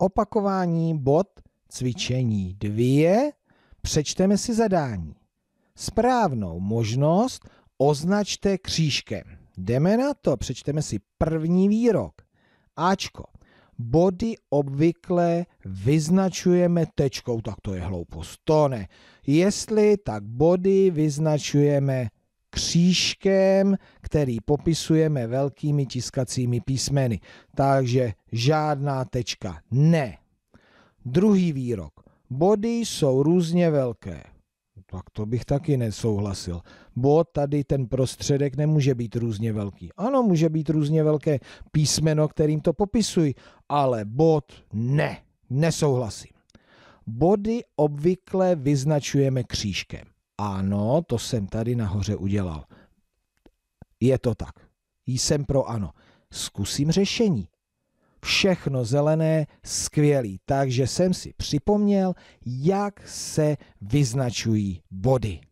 Opakování bod cvičení 2 přečteme si zadání. Správnou možnost označte křížkem. Jdeme na to, přečteme si první výrok. Ačko. Body obvykle vyznačujeme tečkou, tak to je hloupost, to ne. Jestli, tak body vyznačujeme křížkem, který popisujeme velkými tiskacími písmeny. Takže žádná tečka. Ne. Druhý výrok. Body jsou různě velké. Tak to bych taky nesouhlasil. Bo tady ten prostředek nemůže být různě velký. Ano, může být různě velké písmeno, kterým to popisují, ale bod ne. Nesouhlasím. Body obvykle vyznačujeme křížkem. Ano, to jsem tady nahoře udělal. Je to tak. Jsem pro ano. Zkusím řešení. Všechno zelené, skvělý. Takže jsem si připomněl, jak se vyznačují body.